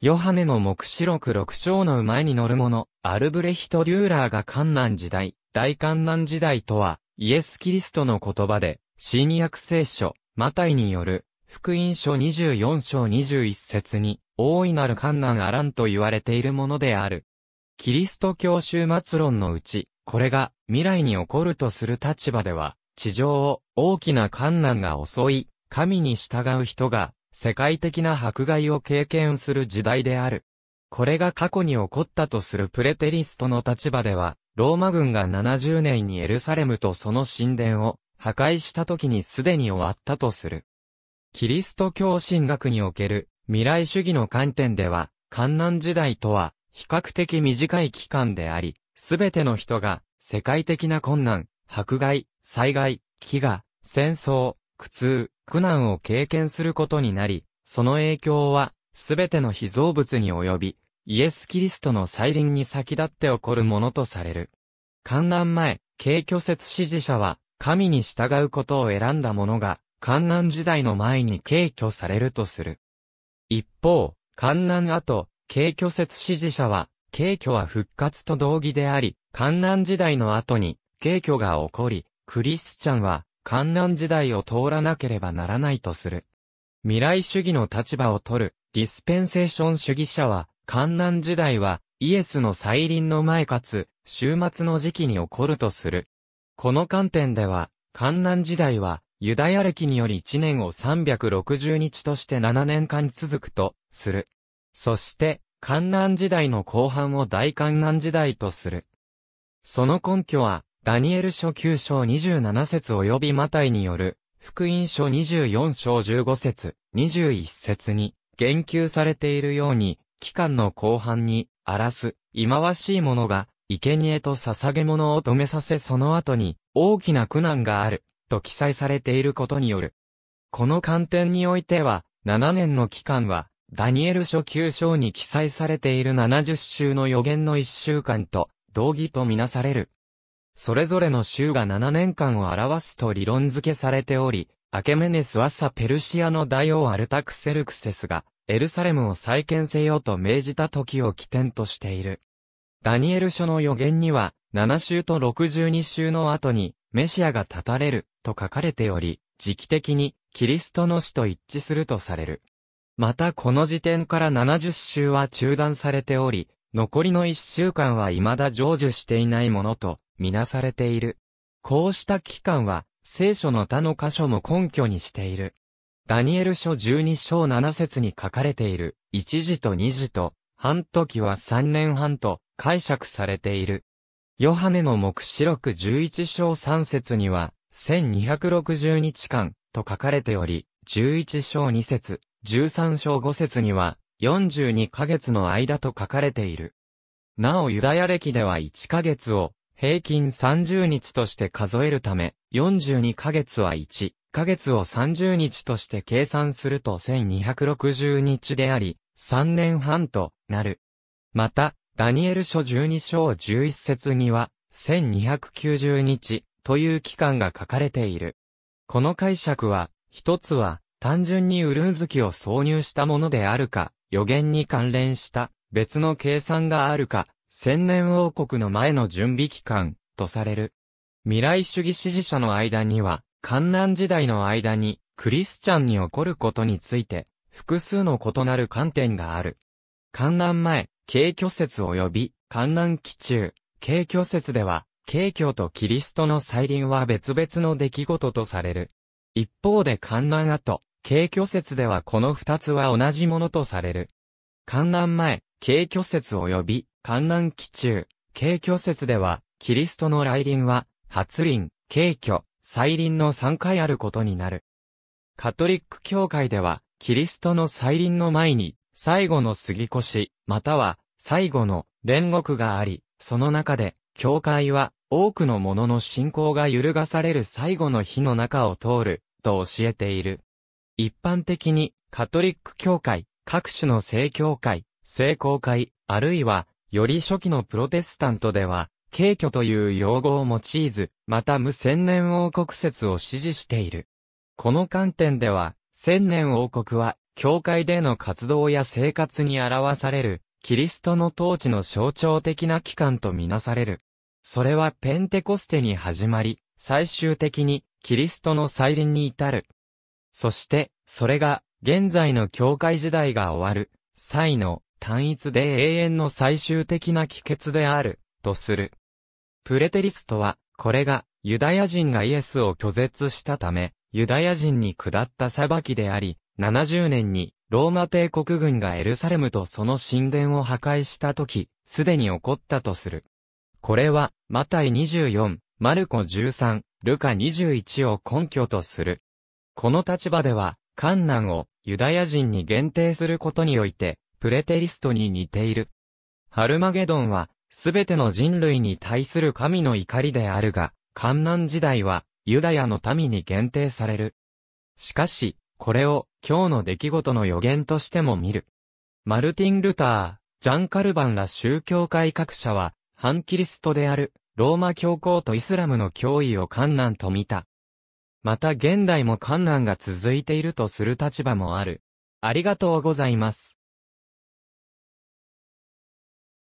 ヨハネの目視録六章の馬に乗る者、アルブレヒト・デューラーが観難時代、大観難時代とは、イエス・キリストの言葉で、新約聖書、マタイによる、福音書24章21節に、大いなる観難あらんと言われているものである。キリスト教終末論のうち、これが未来に起こるとする立場では、地上を大きな観難が襲い、神に従う人が世界的な迫害を経験する時代である。これが過去に起こったとするプレテリストの立場では、ローマ軍が70年にエルサレムとその神殿を破壊した時にすでに終わったとする。キリスト教神学における未来主義の観点では、観南時代とは比較的短い期間であり、すべての人が世界的な困難、迫害、災害、飢餓、戦争、苦痛、苦難を経験することになり、その影響は、すべての被造物に及び、イエス・キリストの再臨に先立って起こるものとされる。観覧前、軽挙説支持者は、神に従うことを選んだ者が、観覧時代の前に軽挙されるとする。一方、観覧後、軽挙説支持者は、軽挙は復活と同義であり、観覧時代の後に、軽挙が起こり、クリスチャンは、観覧時代を通らなければならないとする。未来主義の立場を取るディスペンセーション主義者は、観覧時代はイエスの再臨の前かつ、終末の時期に起こるとする。この観点では、観覧時代は、ユダヤ歴により1年を360日として7年間続くと、する。そして、観覧時代の後半を大観覧時代とする。その根拠は、ダニエル書9章27節及びマタイによる、福音書24章15節、21節に、言及されているように、期間の後半に、荒らす、忌まわしいものが、生贄と捧げ物を止めさせその後に、大きな苦難がある、と記載されていることによる。この観点においては、7年の期間は、ダニエル書9章に記載されている70週の予言の1週間と、同義とみなされる。それぞれの州が7年間を表すと理論付けされており、アケメネスはサペルシアの大王アルタクセルクセスが、エルサレムを再建せよと命じた時を起点としている。ダニエル書の予言には、7週と62週の後に、メシアが立たれる、と書かれており、時期的に、キリストの死と一致するとされる。またこの時点から70週は中断されており、残りの一週間は未だ成就していないものと、みなされている。こうした期間は、聖書の他の箇所も根拠にしている。ダニエル書十二章七節に書かれている、一時と二時と、半時は三年半と解釈されている。ヨハネの目視録十一章三節には、千二百六十日間と書かれており、十一章二節、十三章五節には、42ヶ月の間と書かれている。なおユダヤ歴では1ヶ月を平均30日として数えるため、42ヶ月は1ヶ月を30日として計算すると1260日であり、3年半となる。また、ダニエル書12章11節には、1290日という期間が書かれている。この解釈は、一つは、単純にウルーズキを挿入したものであるか、予言に関連した別の計算があるか、千年王国の前の準備期間とされる。未来主義支持者の間には、観覧時代の間にクリスチャンに起こることについて、複数の異なる観点がある。観覧前、軽挙説及び観覧期中、軽挙説では、軽挙とキリストの再臨は別々の出来事とされる。一方で観覧後、軽挙説ではこの二つは同じものとされる。観覧前、軽挙説及び、観覧期中、軽挙説では、キリストの来臨は、発臨、軽挙、再臨の三回あることになる。カトリック教会では、キリストの再臨の前に、最後の杉越、または、最後の煉獄があり、その中で、教会は、多くの者の信仰が揺るがされる最後の日の中を通る、と教えている。一般的に、カトリック教会、各種の正教会、正公会、あるいは、より初期のプロテスタントでは、軽挙という用語を用いず、また無千年王国説を支持している。この観点では、千年王国は、教会での活動や生活に表される、キリストの統治の象徴的な期間とみなされる。それはペンテコステに始まり、最終的に、キリストの再臨に至る、そして、それが、現在の教会時代が終わる、際の単一で永遠の最終的な帰結である、とする。プレテリストは、これが、ユダヤ人がイエスを拒絶したため、ユダヤ人に下った裁きであり、70年に、ローマ帝国軍がエルサレムとその神殿を破壊した時、すでに起こったとする。これは、マタイ24、マルコ13、ルカ21を根拠とする。この立場では、観難をユダヤ人に限定することにおいて、プレテリストに似ている。ハルマゲドンは、すべての人類に対する神の怒りであるが、観難時代は、ユダヤの民に限定される。しかし、これを、今日の出来事の予言としても見る。マルティン・ルター、ジャン・カルバンら宗教改革者は、反キリストである、ローマ教皇とイスラムの脅威を観難と見た。また現代も困難が続いているとする立場もある。ありがとうございます。